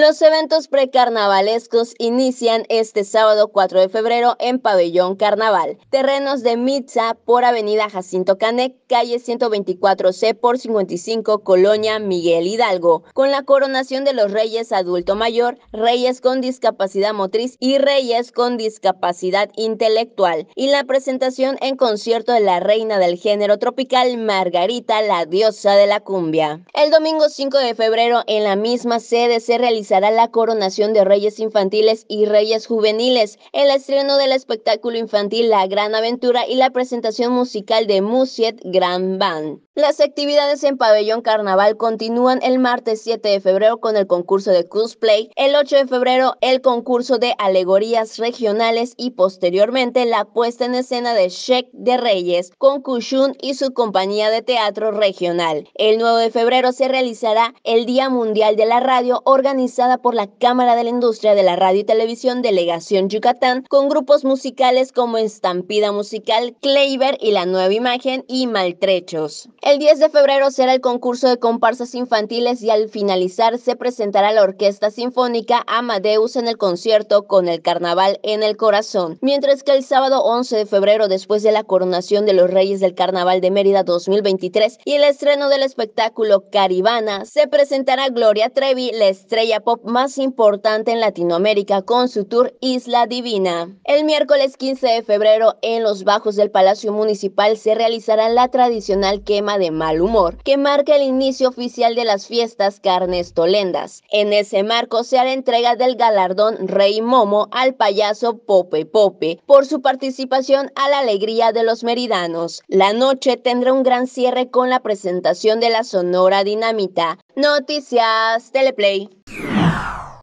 Los eventos precarnavalescos inician este sábado 4 de febrero en Pabellón Carnaval, terrenos de Mitza por Avenida Jacinto Canek, calle 124C por 55, Colonia Miguel Hidalgo, con la coronación de los reyes adulto mayor, reyes con discapacidad motriz y reyes con discapacidad intelectual, y la presentación en concierto de la reina del género tropical Margarita, la diosa de la cumbia. El domingo 5 de febrero en la misma sede se realizó la coronación de reyes infantiles y reyes juveniles, el estreno del espectáculo infantil La Gran Aventura y la presentación musical de Musiet Grand Band. Las actividades en Pabellón Carnaval continúan el martes 7 de febrero con el concurso de cosplay, el 8 de febrero el concurso de alegorías regionales y posteriormente la puesta en escena de Sheik de Reyes con Kushun y su compañía de teatro regional. El 9 de febrero se realizará el Día Mundial de la Radio organizado por la Cámara de la Industria de la Radio y Televisión Delegación Yucatán, con grupos musicales como Estampida Musical, Kleiber y La Nueva Imagen y Maltrechos. El 10 de febrero será el concurso de comparsas infantiles y al finalizar se presentará la Orquesta Sinfónica Amadeus en el concierto con el Carnaval en el Corazón, mientras que el sábado 11 de febrero, después de la coronación de los Reyes del Carnaval de Mérida 2023 y el estreno del espectáculo Caribana, se presentará Gloria Trevi, la estrella pop más importante en Latinoamérica con su tour Isla Divina. El miércoles 15 de febrero en los bajos del Palacio Municipal se realizará la tradicional quema de mal humor que marca el inicio oficial de las fiestas tolendas En ese marco se hará entrega del galardón Rey Momo al payaso Pope Pope por su participación a la alegría de los meridanos. La noche tendrá un gran cierre con la presentación de la Sonora Dinamita. Noticias Teleplay.